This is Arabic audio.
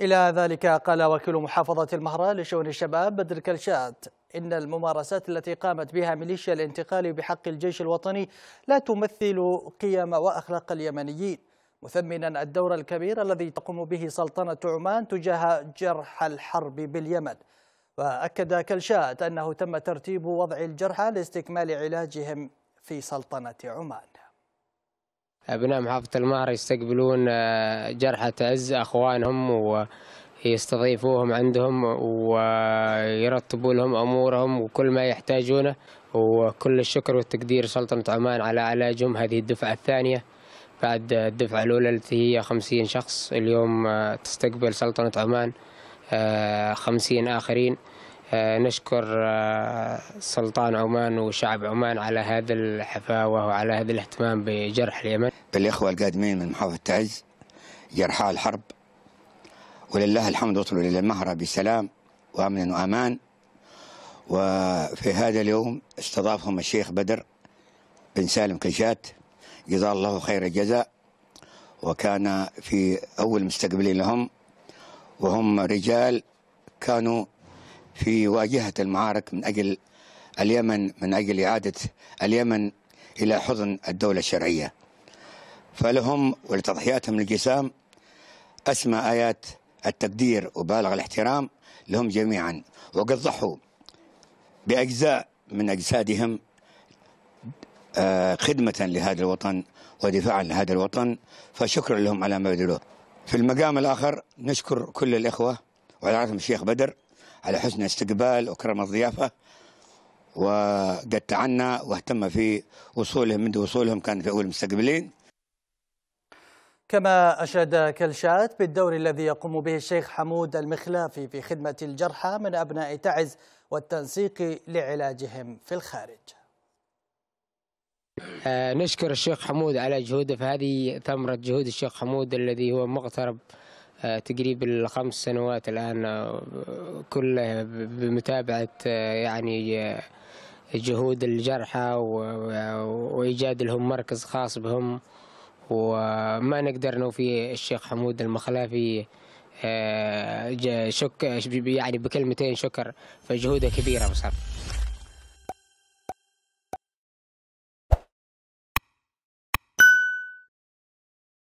إلى ذلك قال وكيل محافظة المهرة لشؤون الشباب بدر كلشات إن الممارسات التي قامت بها ميليشيا الانتقال بحق الجيش الوطني لا تمثل قيم وأخلاق اليمنيين مثمنا الدور الكبير الذي تقوم به سلطنة عمان تجاه جرح الحرب باليمن وأكد كلشات أنه تم ترتيب وضع الجرحى لاستكمال علاجهم في سلطنة عمان أبناء نعم، محافظة المهر يستقبلون آه، جرحى تعز أخوانهم ويستضيفوهم عندهم ويرتبوا لهم أمورهم وكل ما يحتاجونه وكل الشكر والتقدير سلطنة عمان على علاجهم هذه الدفعة الثانية بعد الدفعة الأولى التي هي خمسين شخص اليوم آه، تستقبل سلطنة عمان آه، خمسين آخرين آه، نشكر آه، سلطان عمان وشعب عمان على هذا الحفاوة وعلى هذا الاهتمام بجرح اليمن الإخوة القادمين من محافظة تعز جرحى الحرب ولله الحمد وصلوا إلى المهرة بسلام وأمن وأمان وفي هذا اليوم استضافهم الشيخ بدر بن سالم كشات جزاه الله خير الجزاء وكان في أول مستقبلين لهم وهم رجال كانوا في واجهة المعارك من أجل اليمن من أجل إعادة اليمن إلى حضن الدولة الشرعية فلهم ولتضحياتهم الجسام أسمى آيات التقدير وبالغ الاحترام لهم جميعا وقد ضحوا بأجزاء من أجسادهم آه، خدمة لهذا الوطن ودفاعا لهذا الوطن فشكرا لهم على ما بذلوه في المقام الآخر نشكر كل الإخوة وعلى رأسهم الشيخ بدر على حسن الاستقبال وكرم الضيافة وقد تعنى واهتم في وصولهم منذ وصولهم كان في أول المستقبلين كما أشاد كلشات بالدور الذي يقوم به الشيخ حمود المخلافي في خدمة الجرحى من أبناء تعز والتنسيق لعلاجهم في الخارج آه، نشكر الشيخ حمود على جهوده فهذه ثمرة جهود الشيخ حمود الذي هو مغترب آه، تقريب الخمس سنوات الآن آه، كلها بمتابعة آه، يعني جهود الجرحى وإيجاد لهم مركز خاص بهم وما نقدر نوفي الشيخ حمود المخلافي شك يعني بكلمتين شكر فجهوده كبيرة بصراحة